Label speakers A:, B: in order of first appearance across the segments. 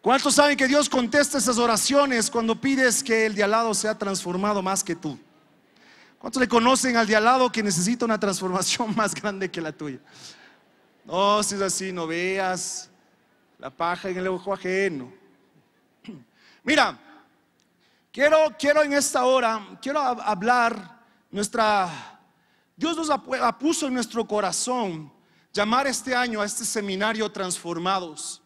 A: ¿Cuántos saben que Dios contesta esas oraciones cuando pides que el de al lado sea transformado más que tú? ¿Cuántos le conocen al de al lado que necesita una transformación más grande que la tuya? No, si es así, no veas la paja en el ojo ajeno. Mira, quiero, quiero en esta hora, quiero hablar nuestra, Dios nos puso en nuestro corazón llamar este año a este seminario transformados.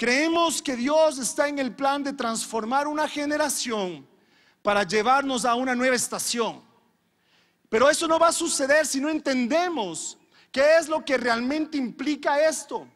A: Creemos que Dios está en el plan de transformar una generación para llevarnos a una nueva estación. Pero eso no va a suceder si no entendemos qué es lo que realmente implica esto.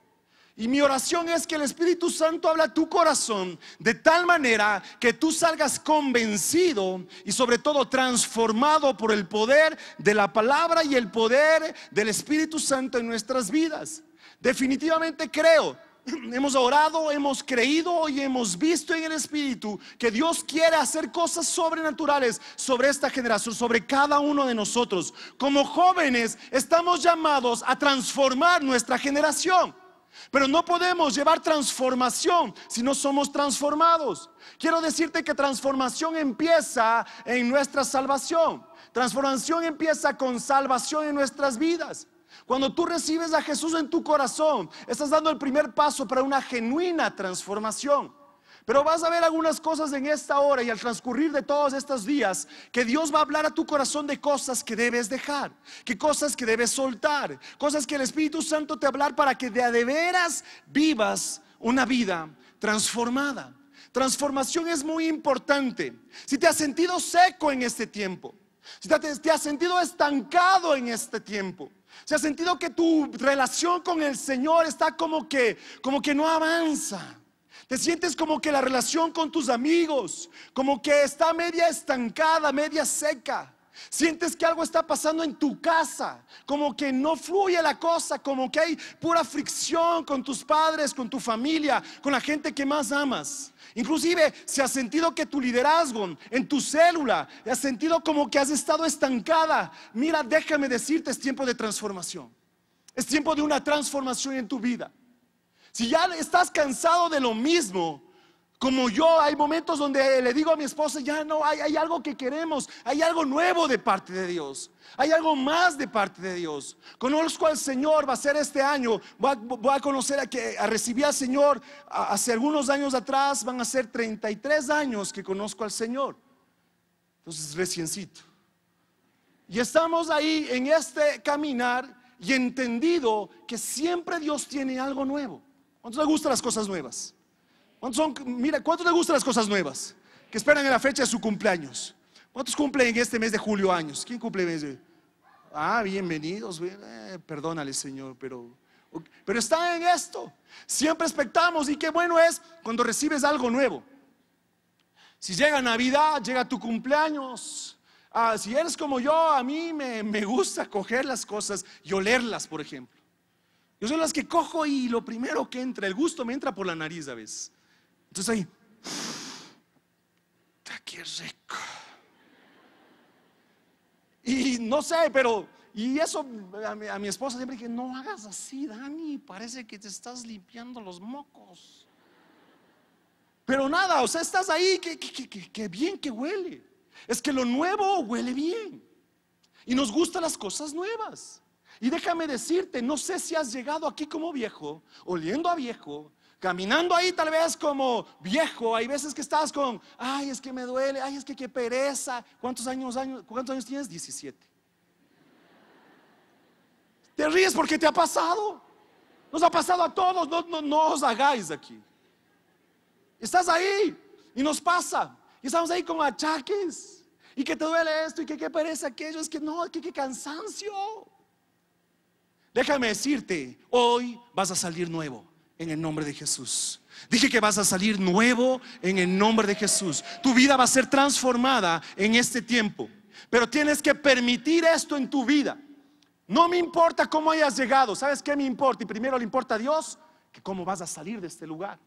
A: Y mi oración es que el Espíritu Santo habla a tu corazón de tal manera que tú salgas convencido y sobre todo transformado por el poder de la palabra y el poder del Espíritu Santo en nuestras vidas. Definitivamente creo hemos orado, hemos creído y hemos visto en el Espíritu que Dios quiere hacer cosas sobrenaturales sobre esta generación, sobre cada uno de nosotros. Como jóvenes estamos llamados a transformar nuestra generación. Pero no podemos llevar transformación si no somos transformados. Quiero decirte que transformación empieza en nuestra salvación. Transformación empieza con salvación en nuestras vidas. Cuando tú recibes a Jesús en tu corazón, estás dando el primer paso para una genuina transformación. Pero vas a ver algunas cosas en esta hora y al transcurrir de todos estos días que Dios va a hablar a tu corazón de cosas que debes dejar, que cosas que debes soltar, cosas que el Espíritu Santo te hablar para que de, de vivas una vida transformada. Transformación es muy importante. Si te has sentido seco en este tiempo, si te has sentido estancado en este tiempo, ¿Se ha sentido que tu relación con el Señor está como que, como que no avanza? Te sientes como que la relación con tus amigos, como que está media estancada, media seca. Sientes que algo está pasando en tu casa, como que no fluye la cosa, como que hay pura fricción con tus padres, con tu familia, con la gente que más amas. Inclusive si has sentido que tu liderazgo en tu célula, has sentido como que has estado estancada, mira, déjame decirte, es tiempo de transformación. Es tiempo de una transformación en tu vida. Si ya estás cansado de lo mismo, como yo, hay momentos donde le digo a mi esposa, ya no, hay, algo que queremos, hay algo nuevo de parte de Dios, hay algo más de parte de Dios. Conozco al Señor, va a ser este año, voy a, conocer a que a recibí al Señor hace algunos años atrás, van a ser 33 años que conozco al Señor. Entonces, reciencito. Y estamos ahí en este caminar y entendido que siempre Dios tiene algo nuevo. ¿Cuántos le gustan las cosas nuevas? ¿Cuántos mira, cuánto les gustan las cosas nuevas? Que esperan en la fecha de su cumpleaños. ¿Cuántos cumplen este mes de julio años? ¿Quién cumple en mes Ah, bienvenidos. Eh, perdónale, Señor, pero, pero está en esto. Siempre expectamos y qué bueno es cuando recibes algo nuevo. Si llega Navidad, llega tu cumpleaños. Ah, si eres como yo, a mí me, me gusta coger las cosas y olerlas, por ejemplo. Yo soy las que cojo y lo primero que entra, el gusto me entra por la nariz a veces. Entonces ahí, qué rico. Y no sé, pero, y eso a mi, esposa siempre dije, no hagas así, Dani, parece que te estás limpiando los mocos. Pero nada, o sea, estás ahí, que, qué que, bien que huele. Es que lo nuevo huele bien. Y nos gustan las cosas nuevas. Y déjame decirte, no sé si has llegado aquí como viejo, oliendo a viejo, Caminando ahí tal vez como viejo, hay veces que estás con, ay, es que me duele, ay, es que qué pereza. ¿Cuántos años, años, cuántos años tienes? 17. Te ríes porque te ha pasado. Nos ha pasado a todos, no, os hagáis aquí. Estás ahí y nos pasa. Y estamos ahí con achaques. Y que te duele esto y que qué pereza aquello. Es que no, que qué cansancio. Déjame decirte, hoy vas a salir nuevo en el nombre de Jesús. Dije que vas a salir nuevo en el nombre de Jesús. Tu vida va a ser transformada en este tiempo. Pero tienes que permitir esto en tu vida. No me importa cómo hayas llegado. ¿Sabes qué me importa? Y primero le importa a Dios que cómo vas a salir de este lugar.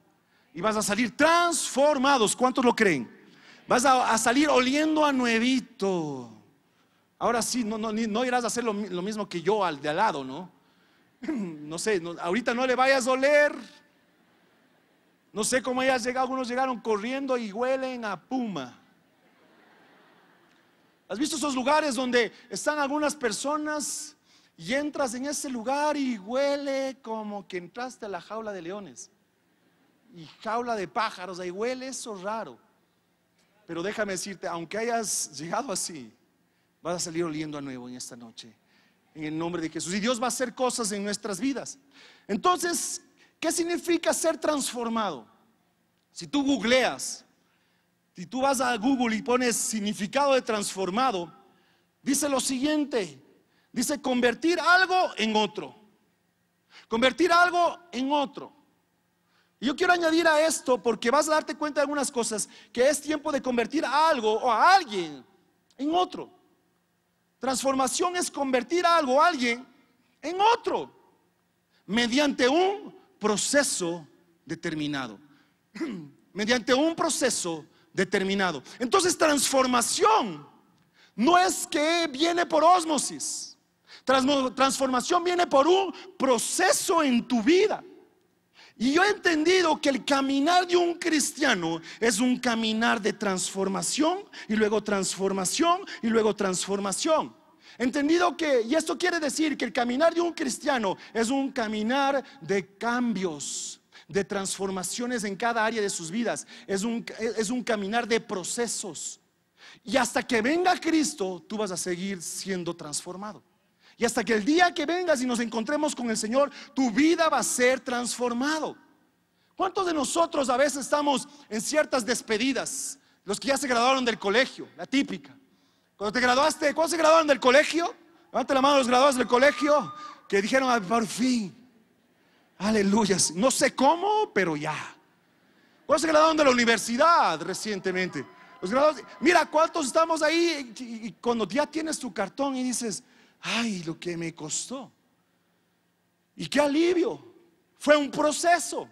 A: Y vas a salir transformados. ¿Cuántos lo creen? Vas a, salir oliendo a nuevito. Ahora sí, no, no, irás a hacer lo mismo que yo al de al lado, ¿no? no sé, ahorita no le vayas a oler No sé cómo hayas llegado, algunos llegaron corriendo y huelen a puma. ¿Has visto esos lugares donde están algunas personas y entras en ese lugar y huele como que entraste a la jaula de leones? Y jaula de pájaros, ahí huele eso raro. Pero déjame decirte, aunque hayas llegado así, vas a salir oliendo a nuevo en esta noche en el nombre de Jesús. Y Dios va a hacer cosas en nuestras vidas. Entonces, ¿qué significa ser transformado? Si tú googleas, si tú vas a Google y pones significado de transformado, dice lo siguiente, dice convertir algo en otro. Convertir algo en otro. yo quiero añadir a esto porque vas a darte cuenta de algunas cosas, que es tiempo de convertir algo o a alguien en otro. Transformación es convertir a algo, alguien, en otro, mediante un proceso determinado. mediante un proceso determinado. Entonces, transformación no es que viene por ósmosis. Transformación viene por un proceso en tu vida. Y yo he entendido que el caminar de un cristiano es un caminar de transformación y luego transformación y luego transformación. Entendido que, y esto quiere decir que el caminar de un cristiano es un caminar de cambios, de transformaciones en cada área de sus vidas, es un, es un caminar de procesos. Y hasta que venga Cristo, tú vas a seguir siendo transformado. Y hasta que el día que vengas y nos encontremos con el Señor, tu vida va a ser transformado. ¿Cuántos de nosotros a veces estamos en ciertas despedidas? Los que ya se graduaron del colegio, la típica. Cuando te graduaste, ¿Cuántos se graduaron del colegio? Levante la mano los graduados del colegio que dijeron, por fin, aleluya, no sé cómo, pero ya. ¿Cuántos se graduaron de la universidad recientemente? Los graduados, mira, ¿cuántos estamos ahí? y cuando ya tienes tu cartón y dices, ay, lo que me costó. Y qué alivio. Fue un proceso.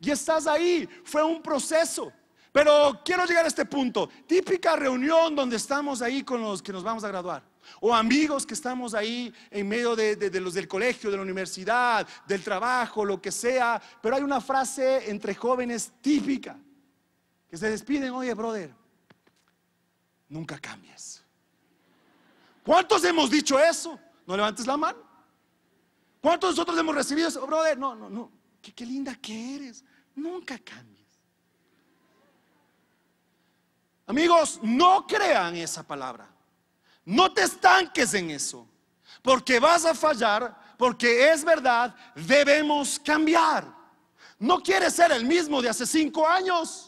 A: Y estás ahí. Fue un proceso. Pero quiero llegar a este punto. Típica reunión donde estamos ahí con los que nos vamos a graduar. O amigos que estamos ahí en medio de, los del colegio, de la universidad, del trabajo, lo que sea. Pero hay una frase entre jóvenes típica. Que se despiden, oye, brother, nunca cambies. ¿Cuántos hemos dicho eso? No levantes la mano. ¿Cuántos nosotros hemos recibido eso? no, no, no. Qué, qué linda que eres. Nunca cambies. Amigos, no crean esa palabra. No te estanques en eso. Porque vas a fallar. Porque es verdad. Debemos cambiar. No quieres ser el mismo de hace cinco años.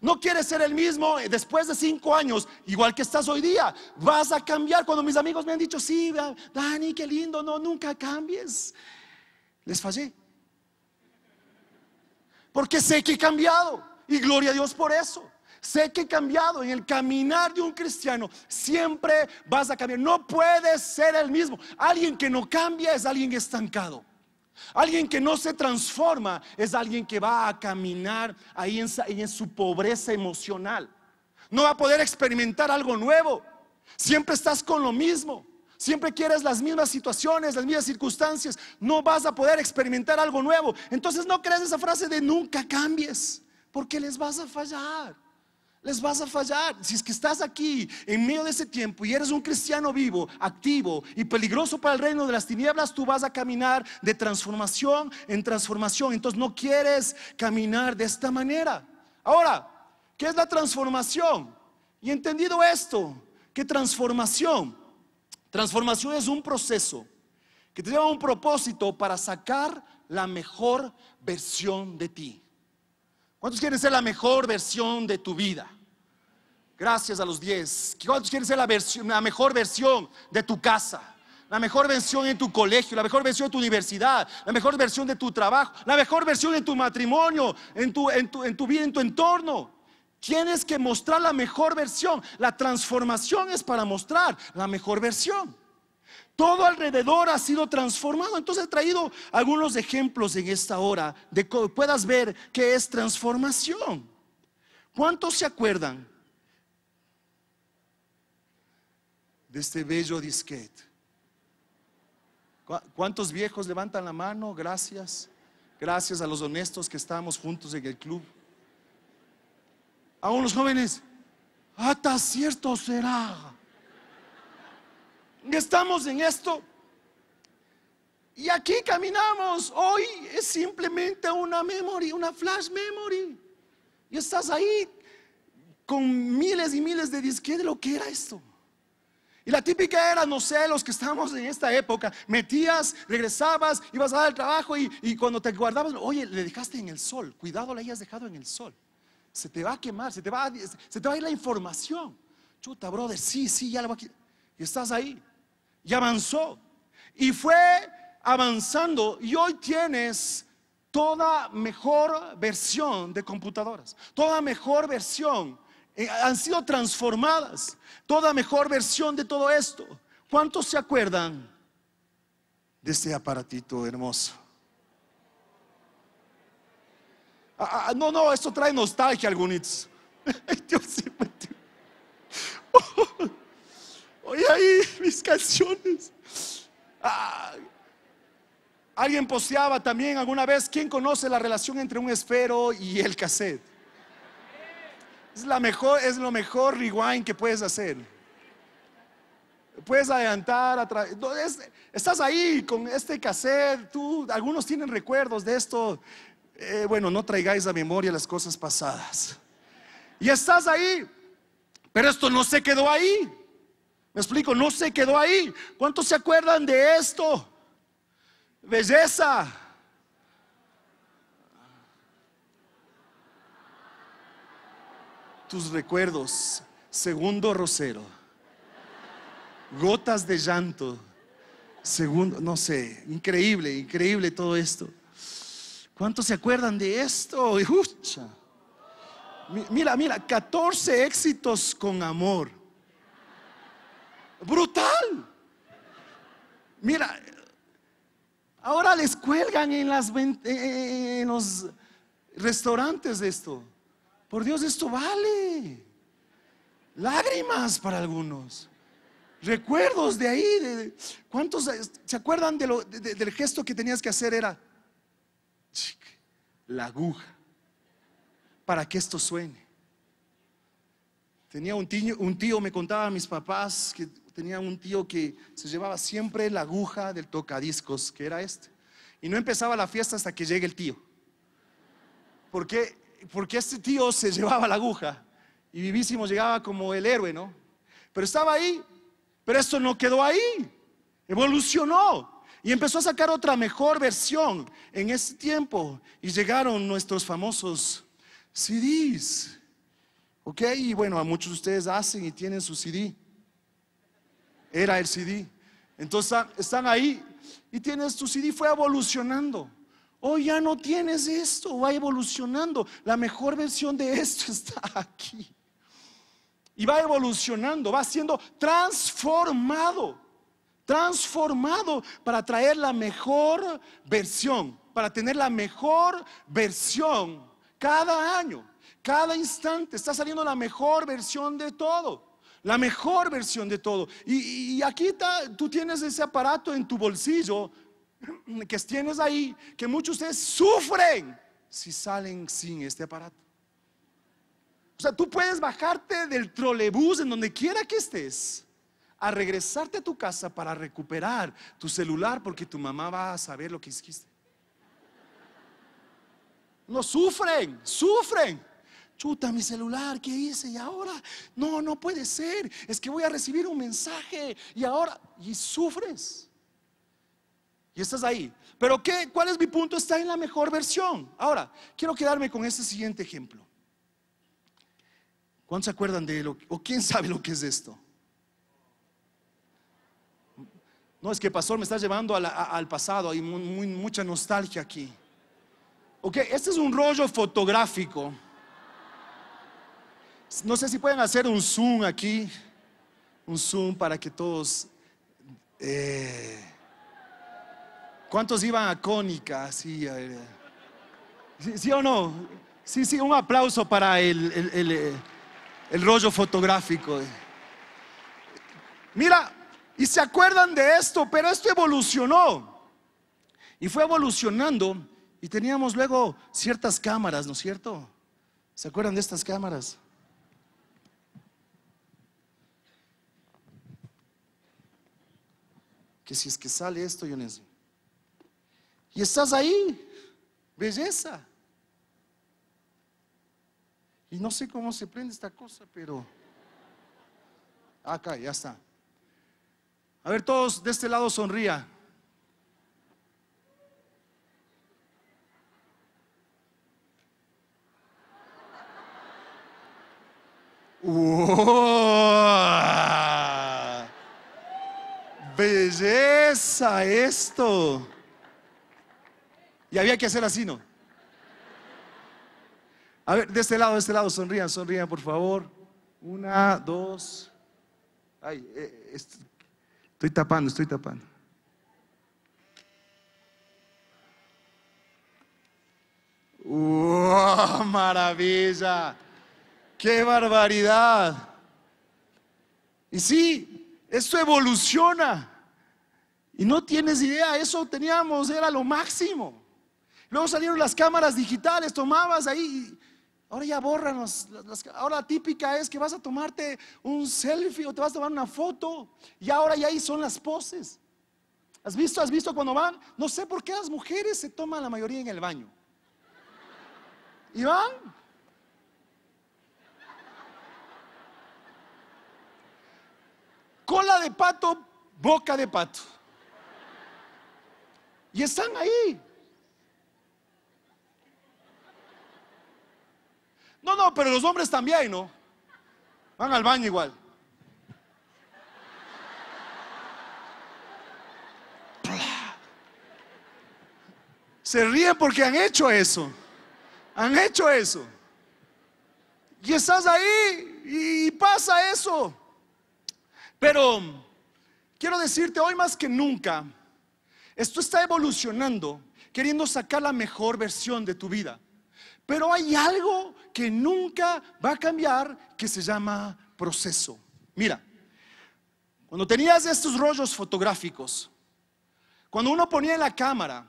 A: No quieres ser el mismo eh, después de cinco años, igual que estás hoy día. Vas a cambiar. Cuando mis amigos me han dicho, sí, Dani, qué lindo, no, nunca cambies. Les fallé. Porque sé que he cambiado. Y gloria a Dios por eso. Sé que he cambiado en el caminar de un cristiano. Siempre vas a cambiar. No puedes ser el mismo. Alguien que no cambia es alguien estancado. Alguien que no se transforma es alguien que va a caminar ahí en, su pobreza emocional. No va a poder experimentar algo nuevo. Siempre estás con lo mismo. Siempre quieres las mismas situaciones, las mismas circunstancias. No vas a poder experimentar algo nuevo. Entonces no creas esa frase de nunca cambies, porque les vas a fallar les vas a fallar. Si es que estás aquí en medio de ese tiempo y eres un cristiano vivo, activo y peligroso para el reino de las tinieblas, tú vas a caminar de transformación en transformación. Entonces no quieres caminar de esta manera. Ahora, ¿qué es la transformación? Y entendido esto, ¿qué transformación? Transformación es un proceso que te lleva a un propósito para sacar la mejor versión de ti. ¿Cuántos quieren ser la mejor versión de tu vida? Gracias a los 10. ¿Cuántos quieren ser la, mejor versión de tu casa? La mejor versión en tu colegio, la mejor versión de tu universidad, la mejor versión de tu trabajo, la mejor versión en tu matrimonio, en tu, en tu vida, en tu entorno. Tienes que mostrar la mejor versión. La transformación es para mostrar la mejor versión. Todo alrededor ha sido transformado. Entonces he traído algunos ejemplos en esta hora de que puedas ver qué es transformación. ¿Cuántos se acuerdan de este bello disquete? ¿Cuántos viejos levantan la mano? Gracias. Gracias a los honestos que estamos juntos en el club. Aún los jóvenes, hasta ah, cierto será estamos en esto. Y aquí caminamos. Hoy es simplemente una memory, una flash memory. Y estás ahí con miles y miles de ¿Qué de lo que era esto. Y la típica era, no sé, los que estamos en esta época, metías, regresabas, ibas a dar el trabajo y, cuando te guardabas, oye, le dejaste en el sol, cuidado, le hayas dejado en el sol. Se te va a quemar, se te va a, se te va a ir la información. Chuta, brother, sí, sí, ya la voy a quitar. Y estás ahí y avanzó. Y fue avanzando y hoy tienes toda mejor versión de computadoras, toda mejor versión. Eh, han sido transformadas, toda mejor versión de todo esto. ¿Cuántos se acuerdan de ese aparatito hermoso? Ah, ah, ah, no, no, esto trae nostalgia algunos. Dios oh, Oye ahí mis canciones. Ah, alguien poseaba también alguna vez, ¿quién conoce la relación entre un esfero y el cassette? Es, la mejor, es lo mejor rewind que puedes hacer. Puedes adelantar, estás ahí con este cassette, tú, algunos tienen recuerdos de esto. Eh, bueno, no traigáis a memoria las cosas pasadas. Y estás ahí, pero esto no se quedó ahí. Me explico, no se quedó ahí. ¿Cuántos se acuerdan de esto? Belleza. Tus recuerdos, segundo rosero, gotas de llanto, segundo, no sé, increíble, increíble todo esto. ¿Cuántos se acuerdan de esto? Mira, mira, 14 éxitos con amor. Brutal. Mira, ahora les cuelgan en, eh, eh, eh, los restaurantes esto. Por Dios, esto vale. Lágrimas para algunos. Recuerdos de ahí. ¿Cuántos se acuerdan del gesto que tenías que hacer? Era la aguja para que esto suene. Tenía un tío, un tío me contaba a mis papás que tenía un tío que se llevaba siempre la aguja del tocadiscos, que era este. Y no empezaba la fiesta hasta que llegue el tío. ¿Por qué? Porque este tío se llevaba la aguja y vivísimo llegaba como el héroe, ¿no? Pero estaba ahí, pero esto no quedó ahí, evolucionó y empezó a sacar otra mejor versión en ese tiempo y llegaron nuestros famosos CDs. ¿Ok? Y bueno, a muchos de ustedes hacen y tienen su CD era el CD. Entonces están ahí y tienes tu CD, fue evolucionando. Hoy oh, ya no tienes esto, va evolucionando. La mejor versión de esto está aquí. Y va evolucionando, va siendo transformado, transformado para traer la mejor versión, para tener la mejor versión cada año, cada instante. Está saliendo la mejor versión de todo la mejor versión de todo. Y, aquí tú tienes ese aparato en tu bolsillo que tienes ahí, que muchos de ustedes sufren si salen sin este aparato. O sea, tú puedes bajarte del trolebús en donde quiera que estés a regresarte a tu casa para recuperar tu celular porque tu mamá va a saber lo que hiciste. No sufren, sufren chuta mi celular, ¿qué hice? Y ahora, no, no puede ser, es que voy a recibir un mensaje y ahora, y sufres. Y estás ahí. Pero ¿qué? ¿Cuál es mi punto? Está en la mejor versión. Ahora, quiero quedarme con este siguiente ejemplo. ¿Cuántos se acuerdan de lo o quién sabe lo que es esto? No, es que pastor me está llevando al pasado, hay mucha nostalgia aquí. Ok, este es un rollo fotográfico. No sé si pueden hacer un zoom aquí, un zoom para que todos... Eh, ¿Cuántos iban a Cónica? Eh. Sí, ¿Sí, o no? Sí, sí, un aplauso para el, el eh, rollo fotográfico. Mira, y se acuerdan de esto, pero esto evolucionó. Y fue evolucionando y teníamos luego ciertas cámaras, ¿no es cierto? ¿Se acuerdan de estas cámaras? que si es que sale esto, yo Y estás ahí, belleza. Y no sé cómo se prende esta cosa, pero... Acá, ya está. A ver, todos de este lado sonría belleza esto. Y había que hacer así, ¿no? A ver, de este lado, de este lado, sonrían, sonrían, por favor. Una, dos. Ay, eh, estoy tapando, estoy tapando. ¡Wow! ¡Maravilla! ¡Qué barbaridad! Y sí, esto evoluciona. Y no tienes idea, eso teníamos, era lo máximo. Luego salieron las cámaras digitales, tomabas ahí. ahora ya borran Ahora la típica es que vas a tomarte un selfie o te vas a tomar una foto. Y ahora ya ahí son las poses. ¿Has visto? ¿Has visto cuando van? No sé por qué las mujeres se toman la mayoría en el baño. Y van. Cola de pato, boca de pato. Y están ahí. No, no, pero los hombres también, ¿no? Van al baño igual. Se ríen porque han hecho eso. Han hecho eso. Y estás ahí y, y pasa eso. Pero quiero decirte hoy más que nunca, esto está evolucionando, queriendo sacar la mejor versión de tu vida. Pero hay algo que nunca va a cambiar que se llama proceso. Mira, cuando tenías estos rollos fotográficos, cuando uno ponía en la cámara,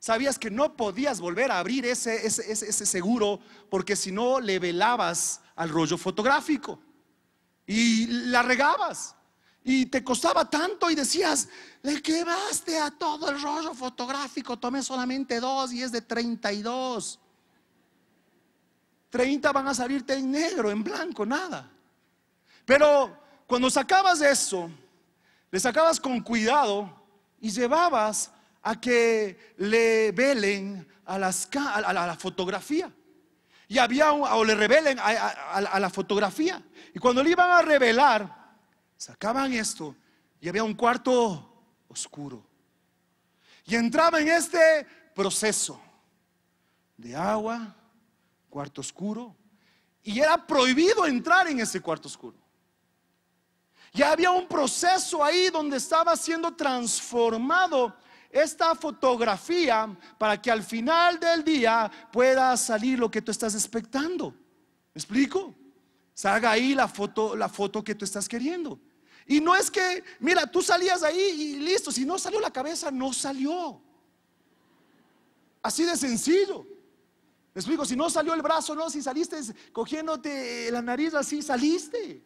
A: sabías que no podías volver a abrir ese, ese seguro porque si no le velabas al rollo fotográfico y la regabas y te costaba tanto y decías, le vaste a todo el rollo fotográfico, tomé solamente dos y es de 32. 30 van a salirte en negro, en blanco, nada. Pero cuando sacabas eso, le sacabas con cuidado y llevabas a que le velen a, la, fotografía. Y había, o le revelen a la fotografía. Y cuando le iban a revelar, Sacaban esto y había un cuarto oscuro. Y entraba en este proceso de agua, cuarto oscuro, y era prohibido entrar en ese cuarto oscuro. Ya había un proceso ahí donde estaba siendo transformado esta fotografía para que al final del día pueda salir lo que tú estás expectando. ¿Me explico? Salga ahí la foto, la foto que tú estás queriendo. Y no es que, mira, tú salías ahí y listo, si no salió la cabeza, no salió. Así de sencillo. Les digo si no salió el brazo, no, si saliste cogiéndote la nariz así, saliste.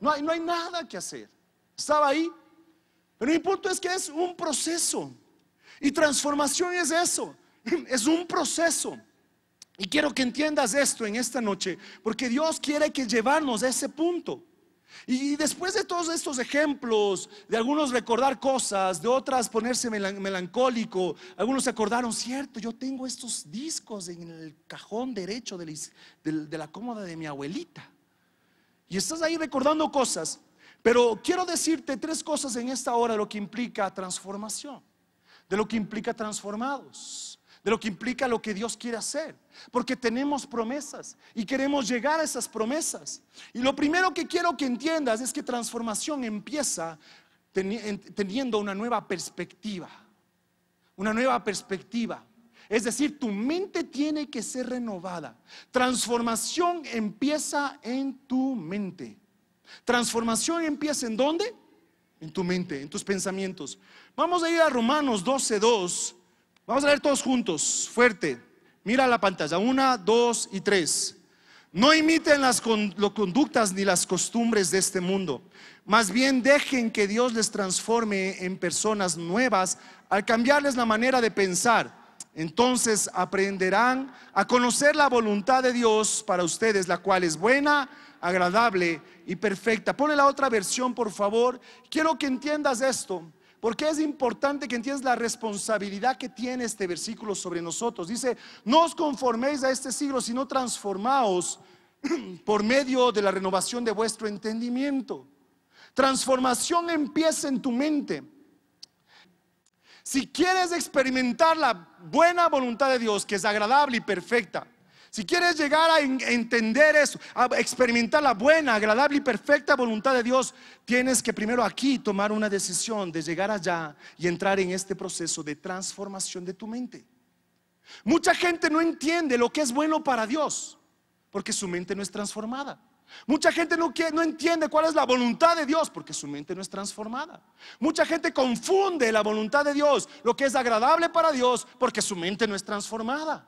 A: No hay, no hay nada que hacer. Estaba ahí. Pero mi punto es que es un proceso. Y transformación es eso. Es un proceso. Y quiero que entiendas esto en esta noche, porque Dios quiere que llevarnos a ese punto. Y después de todos estos ejemplos, de algunos recordar cosas, de otras ponerse melancólico, algunos se acordaron, cierto, yo tengo estos discos en el cajón derecho de la, cómoda de mi abuelita. Y estás ahí recordando cosas, pero quiero decirte tres cosas en esta hora de lo que implica transformación, de lo que implica transformados de lo que implica lo que Dios quiere hacer, porque tenemos promesas y queremos llegar a esas promesas. Y lo primero que quiero que entiendas es que transformación empieza teniendo una nueva perspectiva, una nueva perspectiva. Es decir, tu mente tiene que ser renovada. Transformación empieza en tu mente. Transformación empieza en dónde? En tu mente, en tus pensamientos. Vamos a ir a Romanos 12.2 Vamos a leer todos juntos, fuerte. Mira la pantalla, una, dos y tres. No imiten las conductas ni las costumbres de este mundo. Más bien dejen que Dios les transforme en personas nuevas al cambiarles la manera de pensar. Entonces aprenderán a conocer la voluntad de Dios para ustedes, la cual es buena, agradable y perfecta. Pone la otra versión, por favor. Quiero que entiendas esto. Porque es importante que entiendas la responsabilidad que tiene este versículo sobre nosotros. Dice, no os conforméis a este siglo, sino transformaos por medio de la renovación de vuestro entendimiento. Transformación empieza en tu mente. Si quieres experimentar la buena voluntad de Dios, que es agradable y perfecta, si quieres llegar a entender eso, a experimentar la buena, agradable y perfecta voluntad de Dios, tienes que primero aquí tomar una decisión de llegar allá y entrar en este proceso de transformación de tu mente. Mucha gente no entiende lo que es bueno para Dios, porque su mente no es transformada. Mucha gente no, no, entiende cuál es la voluntad de Dios porque su mente no es transformada. Mucha gente confunde la voluntad de Dios, lo que es agradable para Dios, porque su mente no es transformada.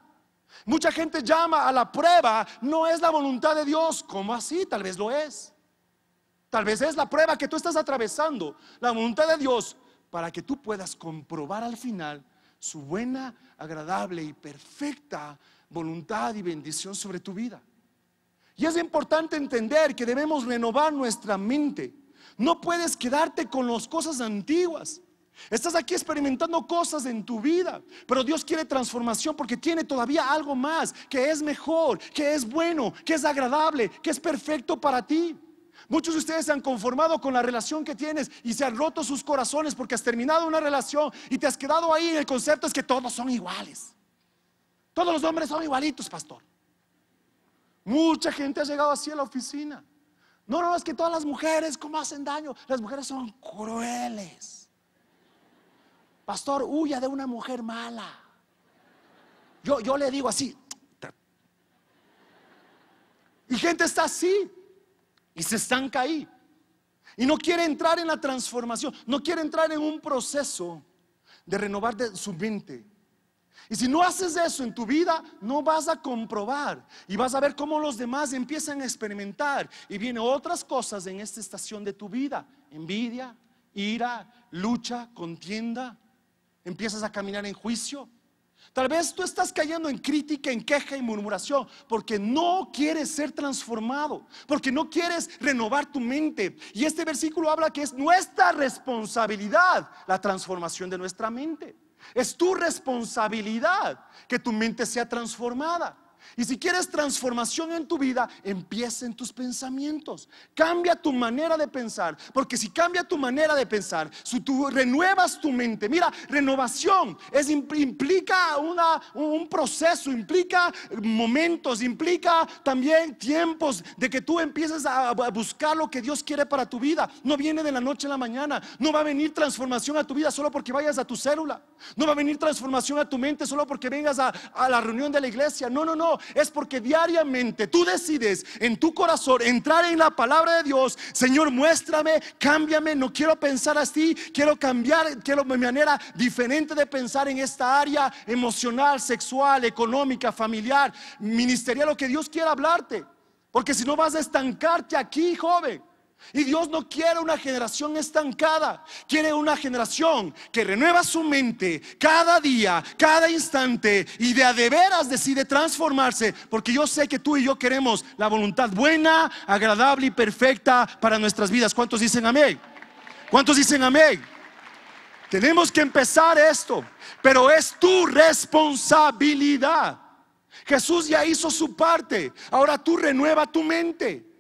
A: Mucha gente llama a la prueba, no es la voluntad de Dios. ¿Cómo así? Tal vez lo es. Tal vez es la prueba que tú estás atravesando, la voluntad de Dios, para que tú puedas comprobar al final su buena, agradable y perfecta voluntad y bendición sobre tu vida. Y es importante entender que debemos renovar nuestra mente. No puedes quedarte con las cosas antiguas. Estás aquí experimentando cosas en tu vida, pero Dios quiere transformación porque tiene todavía algo más que es mejor, que es bueno, que es agradable, que es perfecto para ti. Muchos de ustedes se han conformado con la relación que tienes y se han roto sus corazones porque has terminado una relación y te has quedado ahí. El concepto es que todos son iguales. Todos los hombres son igualitos, pastor. Mucha gente ha llegado así a la oficina. No, no, es que todas las mujeres, ¿cómo hacen daño? Las mujeres son crueles pastor, huya de una mujer mala. Yo, le digo así. Y gente está así y se estanca ahí. Y no quiere entrar en la transformación, no quiere entrar en un proceso de renovar su mente. Y si no haces eso en tu vida, no vas a comprobar y vas a ver cómo los demás empiezan a experimentar y vienen otras cosas en esta estación de tu vida, envidia, ira, lucha, contienda empiezas a caminar en juicio. Tal vez tú estás cayendo en crítica, en queja y murmuración, porque no quieres ser transformado, porque no quieres renovar tu mente. Y este versículo habla que es nuestra responsabilidad la transformación de nuestra mente. Es tu responsabilidad que tu mente sea transformada. Y si quieres transformación en tu vida, empieza en tus pensamientos. Cambia tu manera de pensar, porque si cambia tu manera de pensar, si tú renuevas tu mente, mira, renovación es, implica un proceso, implica momentos, implica también tiempos de que tú empieces a, buscar lo que Dios quiere para tu vida. No viene de la noche a la mañana, no va a venir transformación a tu vida solo porque vayas a tu célula, no va a venir transformación a tu mente solo porque vengas a la reunión de la iglesia. No, no, no es porque diariamente tú decides en tu corazón entrar en la palabra de Dios. Señor, muéstrame, cámbiame, no quiero pensar así, quiero cambiar, quiero mi manera diferente de pensar en esta área emocional, sexual, económica, familiar, ministerial, lo que Dios quiera hablarte. Porque si no vas a estancarte aquí, joven. Y Dios no quiere una generación estancada, quiere una generación que renueva su mente cada día, cada instante y de a de veras decide transformarse, porque yo sé que tú y yo queremos la voluntad buena, agradable y perfecta para nuestras vidas. ¿Cuántos dicen amén? ¿Cuántos dicen amén? Tenemos que empezar esto, pero es tu responsabilidad. Jesús ya hizo su parte, ahora tú renueva tu mente.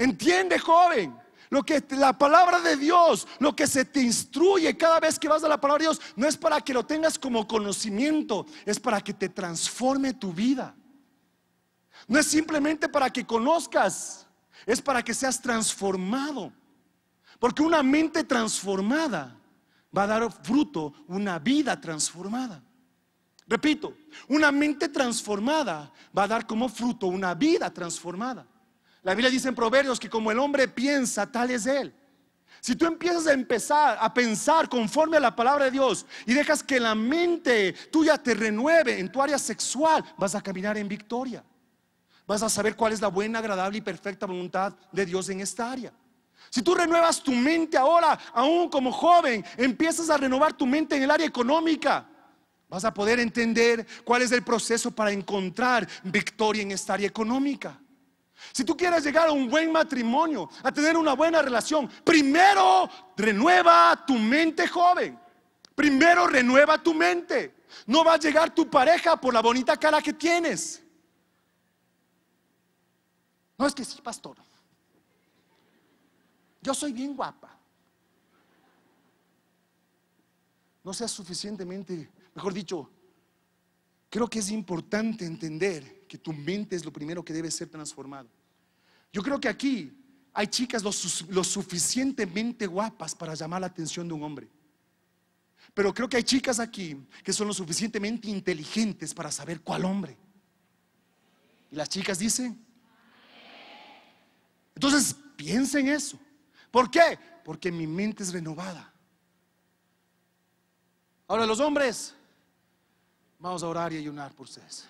A: Entiende, joven. Lo que la palabra de Dios, lo que se te instruye cada vez que vas a la palabra de Dios, no es para que lo tengas como conocimiento, es para que te transforme tu vida. No es simplemente para que conozcas, es para que seas transformado. Porque una mente transformada va a dar fruto, una vida transformada. Repito, una mente transformada va a dar como fruto una vida transformada. La Biblia dice en Proverbios que como el hombre piensa, tal es él. Si tú empiezas a empezar a pensar conforme a la palabra de Dios y dejas que la mente tuya te renueve en tu área sexual, vas a caminar en victoria. Vas a saber cuál es la buena, agradable y perfecta voluntad de Dios en esta área. Si tú renuevas tu mente ahora, aún como joven, empiezas a renovar tu mente en el área económica, vas a poder entender cuál es el proceso para encontrar victoria en esta área económica. Si tú quieres llegar a un buen matrimonio, a tener una buena relación, primero renueva tu mente joven. Primero renueva tu mente. No va a llegar tu pareja por la bonita cara que tienes. No es que sí, pastor. Yo soy bien guapa. No seas suficientemente, mejor dicho, creo que es importante entender que tu mente es lo primero que debe ser transformado. Yo creo que aquí hay chicas lo, suficientemente guapas para llamar la atención de un hombre. Pero creo que hay chicas aquí que son lo suficientemente inteligentes para saber cuál hombre. Y las chicas dicen. Entonces, piensen eso. ¿Por qué? Porque mi mente es renovada. Ahora, los hombres, vamos a orar y ayunar por ustedes.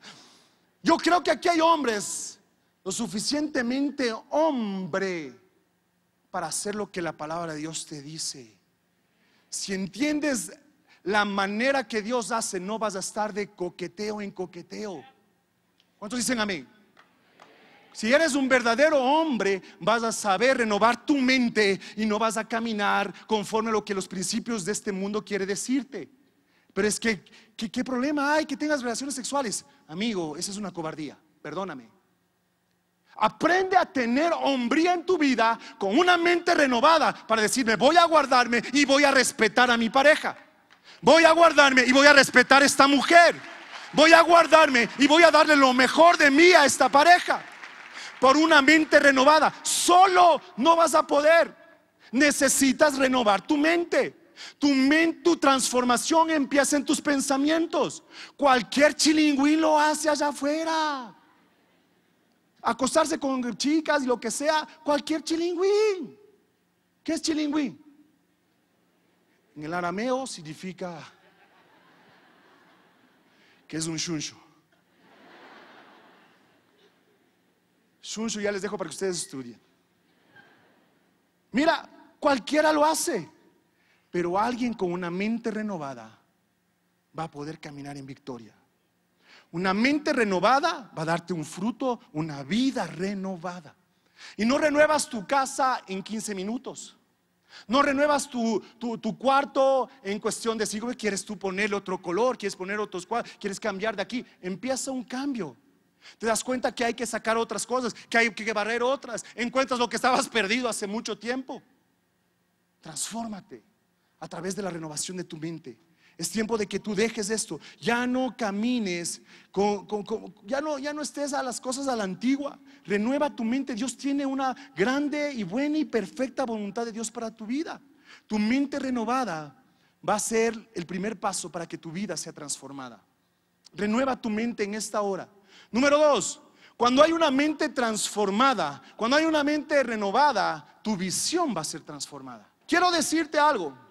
A: Yo creo que aquí hay hombres lo suficientemente hombre para hacer lo que la palabra de Dios te dice. Si entiendes la manera que Dios hace, no vas a estar de coqueteo en coqueteo. ¿Cuántos dicen amén? Si eres un verdadero hombre, vas a saber renovar tu mente y no vas a caminar conforme a lo que los principios de este mundo quiere decirte. Pero es que, ¿qué, problema hay que tengas relaciones sexuales? Amigo, esa es una cobardía, perdóname. Aprende a tener hombría en tu vida con una mente renovada para decirme, voy a guardarme y voy a respetar a mi pareja. Voy a guardarme y voy a respetar a esta mujer. Voy a guardarme y voy a darle lo mejor de mí a esta pareja. Por una mente renovada. Solo no vas a poder. Necesitas renovar tu mente. Tu, mente, tu transformación empieza en tus pensamientos. Cualquier chilingüín lo hace allá afuera. Acostarse con chicas y lo que sea, cualquier chilingüín. ¿Qué es chilingüín? En el arameo significa que es un shunshu. Shunshu ya les dejo para que ustedes estudien. Mira, cualquiera lo hace. Pero alguien con una mente renovada va a poder caminar en victoria. Una mente renovada va a darte un fruto, una vida renovada. Y no renuevas tu casa en 15 minutos. No renuevas tu, cuarto en cuestión de si quieres tú ponerle otro color, quieres poner otros cuadros, quieres cambiar de aquí. Empieza un cambio. Te das cuenta que hay que sacar otras cosas, que hay que barrer otras. Encuentras lo que estabas perdido hace mucho tiempo. Transfórmate a través de la renovación de tu mente. Es tiempo de que tú dejes esto. Ya no camines, ya, no, ya no estés a las cosas a la antigua. Renueva tu mente. Dios tiene una grande y buena y perfecta voluntad de Dios para tu vida. Tu mente renovada va a ser el primer paso para que tu vida sea transformada. Renueva tu mente en esta hora. Número dos, cuando hay una mente transformada, cuando hay una mente renovada, tu visión va a ser transformada. Quiero decirte algo.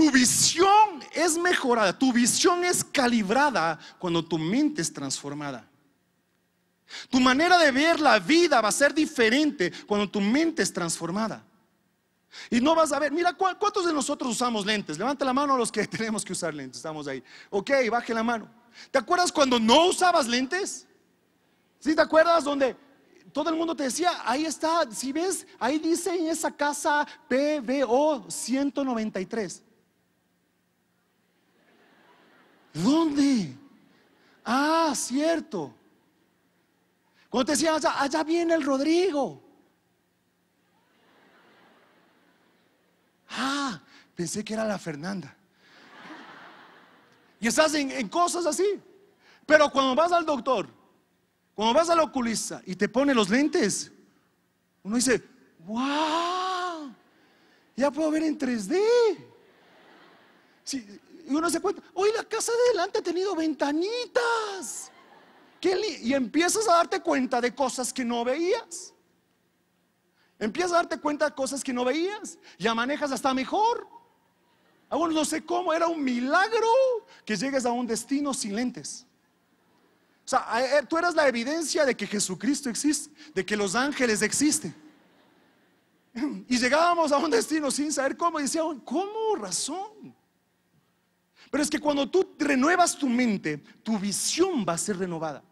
A: Tu visión es mejorada, tu visión es calibrada cuando tu mente es transformada. Tu manera de ver la vida va a ser diferente cuando tu mente es transformada. Y no vas a ver, mira, ¿cuántos de nosotros usamos lentes? Levanta la mano a los que tenemos que usar lentes, estamos ahí. Ok, baje la mano. ¿Te acuerdas cuando no usabas lentes? ¿Sí te acuerdas donde todo el mundo te decía, ahí está, si ves, ahí dice en esa casa PBO 193? ¿Dónde? Ah, cierto. Cuando te decían, allá, viene el Rodrigo. Ah, pensé que era la Fernanda. Y estás en, cosas así. Pero cuando vas al doctor, cuando vas a la oculista y te pone los lentes, uno dice, wow, ya puedo ver en 3D. Sí, y uno se cuenta, hoy la casa de delante ha tenido ventanitas. y empiezas a darte cuenta de cosas que no veías. Empiezas a darte cuenta de cosas que no veías. Ya manejas hasta mejor. Aún no sé cómo, era un milagro que llegues a un destino sin lentes. O sea, eh, tú eras la evidencia de que Jesucristo existe, de que los ángeles existen. Y llegábamos a un destino sin saber cómo. Y decían, ¿cómo razón? Pero es que cuando tú renuevas tu mente, tu visión va a ser renovada.